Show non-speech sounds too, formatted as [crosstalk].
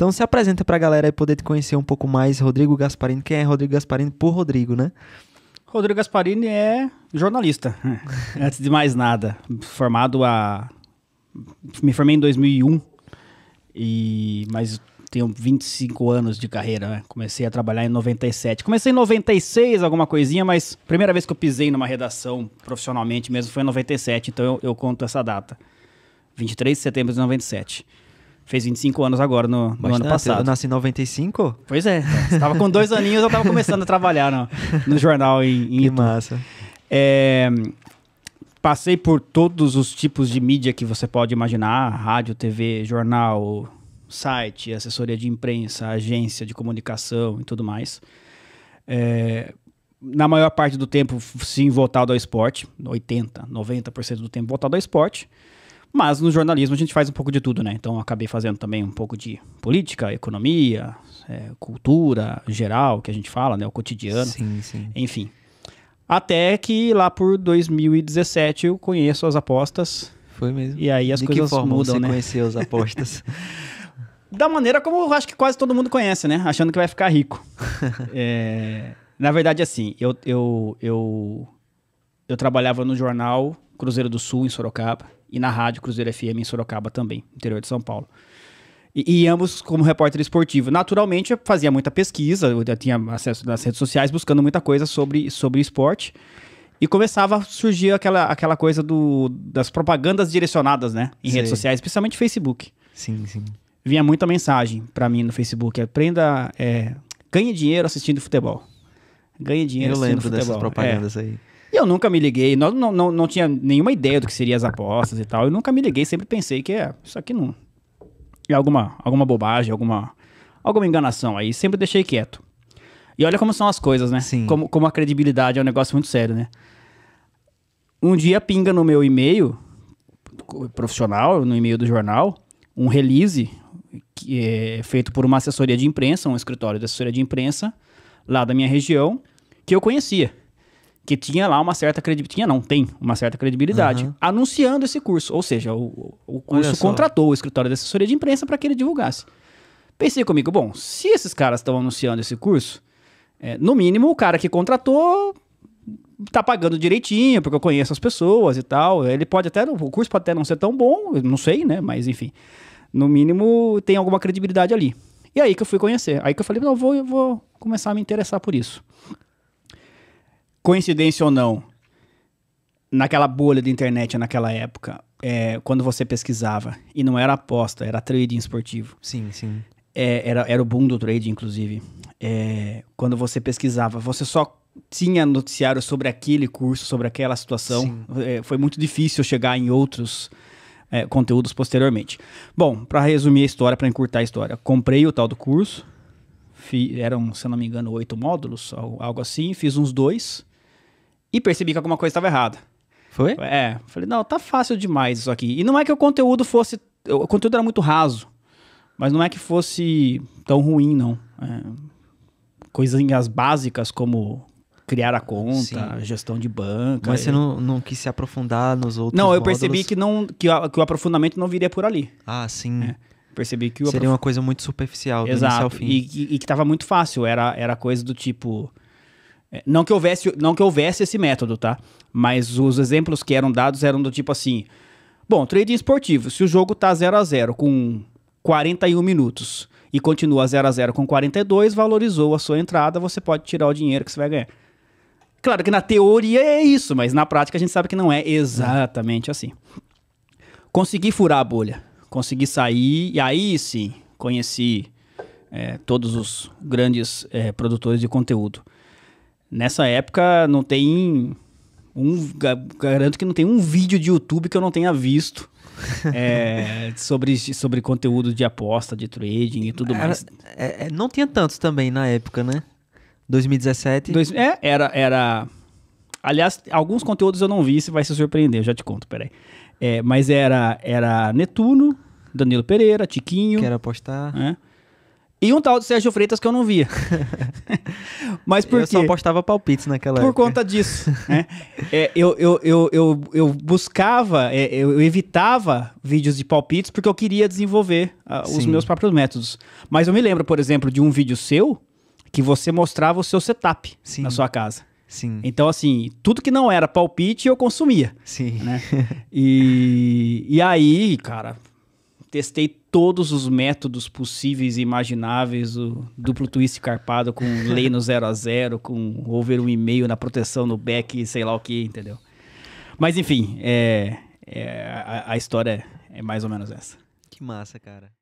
Então se apresenta para a galera e poder te conhecer um pouco mais, Rodrigo Gasparini. Quem é Rodrigo Gasparini por Rodrigo, né? Rodrigo Gasparini é jornalista, né? [laughs] antes de mais nada. Formado a. Me formei em 2001, e... mas tenho 25 anos de carreira, né? Comecei a trabalhar em 97. Comecei em 96, alguma coisinha, mas a primeira vez que eu pisei numa redação profissionalmente mesmo foi em 97, então eu, eu conto essa data. 23 de setembro de 97. Fez 25 anos agora no, no ano passado. Eu nasci em 95? Pois é. Estava com dois aninhos, eu estava começando a trabalhar no, no jornal em, em Que Itu. massa. É, passei por todos os tipos de mídia que você pode imaginar: rádio, TV, jornal, site, assessoria de imprensa, agência de comunicação e tudo mais. É, na maior parte do tempo, sim, voltado ao esporte, 80, 90% do tempo voltado ao esporte. Mas no jornalismo a gente faz um pouco de tudo, né? Então acabei fazendo também um pouco de política, economia, é, cultura geral, que a gente fala, né? O cotidiano. Sim, sim. Enfim. Até que lá por 2017 eu conheço as apostas. Foi mesmo. E aí as de coisas que forma mudam, você né? conheceu as apostas? [laughs] da maneira como eu acho que quase todo mundo conhece, né? Achando que vai ficar rico. [laughs] é, na verdade, assim, eu, eu, eu, eu trabalhava no jornal Cruzeiro do Sul, em Sorocaba e na Rádio Cruzeiro FM em Sorocaba também, interior de São Paulo. E, e, ambos como repórter esportivo. Naturalmente, eu fazia muita pesquisa, eu já tinha acesso nas redes sociais, buscando muita coisa sobre, sobre esporte. E começava a surgir aquela, aquela coisa do, das propagandas direcionadas, né? Em redes sociais, especialmente Facebook. Sim, sim. Vinha muita mensagem para mim no Facebook. Aprenda, é, ganhe dinheiro assistindo futebol. Ganhe dinheiro eu assistindo futebol. Eu lembro dessas é. propagandas é. aí. E eu nunca me liguei, não, não, não, não tinha nenhuma ideia do que seriam as apostas e tal. Eu nunca me liguei, sempre pensei que é, isso aqui não. É alguma, alguma bobagem, alguma, alguma enganação aí. Sempre deixei quieto. E olha como são as coisas, né? Sim. Como, como a credibilidade é um negócio muito sério, né? Um dia pinga no meu e-mail profissional, no e-mail do jornal, um release que é feito por uma assessoria de imprensa, um escritório de assessoria de imprensa lá da minha região, que eu conhecia que tinha lá uma certa credibilidade. Tinha, não, tem uma certa credibilidade. Uhum. Anunciando esse curso. Ou seja, o, o curso contratou o escritório de assessoria de imprensa para que ele divulgasse. Pensei comigo, bom, se esses caras estão anunciando esse curso, é, no mínimo o cara que contratou tá pagando direitinho, porque eu conheço as pessoas e tal. Ele pode até, o curso pode até não ser tão bom, não sei, né? Mas enfim, no mínimo tem alguma credibilidade ali. E aí que eu fui conhecer. Aí que eu falei, não, vou, eu vou começar a me interessar por isso coincidência ou não, naquela bolha de internet naquela época, é, quando você pesquisava, e não era aposta, era trading esportivo. Sim, sim. É, era, era o boom do trading, inclusive. É, quando você pesquisava, você só tinha noticiário sobre aquele curso, sobre aquela situação. É, foi muito difícil chegar em outros é, conteúdos posteriormente. Bom, para resumir a história, para encurtar a história, comprei o tal do curso, fi, eram, se não me engano, oito módulos, algo assim, fiz uns dois e percebi que alguma coisa estava errada. Foi? É. Falei, não, tá fácil demais isso aqui. E não é que o conteúdo fosse. O conteúdo era muito raso. Mas não é que fosse tão ruim, não. É, coisinhas básicas como criar a conta, Sim. gestão de banca. Mas e... você não, não quis se aprofundar nos outros Não, eu módulos. percebi que, não, que, a, que, o aprofundamento não viria por ali. Ah, sim. É, percebi que... Seria aprof... uma coisa muito superficial, do Exato, início ao fim. E, e, e que estava muito fácil. Era, era coisa do tipo... É, não que houvesse, não que houvesse esse método, tá? Mas os exemplos que eram dados eram do tipo assim: bom, trading esportivo, se o jogo tá 0 a 0 com 41 minutos e continua 0 a 0 com 42, valorizou a sua entrada, você pode tirar o dinheiro que você vai ganhar. Claro que na teoria é isso, mas na prática a gente sabe que não é exatamente assim. Consegui furar a bolha, consegui sair, e aí sim conheci é, todos os grandes é, produtores de conteúdo. Nessa época não tem um garanto que não tem um vídeo de YouTube que eu não tenha visto [laughs] é, sobre, sobre conteúdo de aposta, de trading e tudo era, mais. É, é não tinha tantos também na época, né? 2017. Dois, é, era, era. Aliás, alguns conteúdos eu não vi, você vai se surpreender, eu já te conto, peraí. É, mas era, era Netuno, Danilo Pereira, Tiquinho. Quero apostar. É, e um tal de Sérgio Freitas que eu não via. [laughs] Mas por eu quê? Eu só postava palpites naquela por época. Por conta disso. Né? É, eu, eu, eu, eu, eu buscava, é, eu evitava vídeos de palpites porque eu queria desenvolver uh, os meus próprios métodos. Mas eu me lembro, por exemplo, de um vídeo seu que você mostrava o seu setup Sim. na sua casa. Sim. Então, assim, tudo que não era palpite eu consumia. Sim. Né? [laughs] E, e aí, cara, testei todos os métodos possíveis e imagináveis, o duplo twist carpado com [laughs] lei no 0 a 0 com over um e-mail na proteção no back, sei lá o que, entendeu? Mas enfim, é, é a, a, história é mais ou menos essa. Que massa, cara.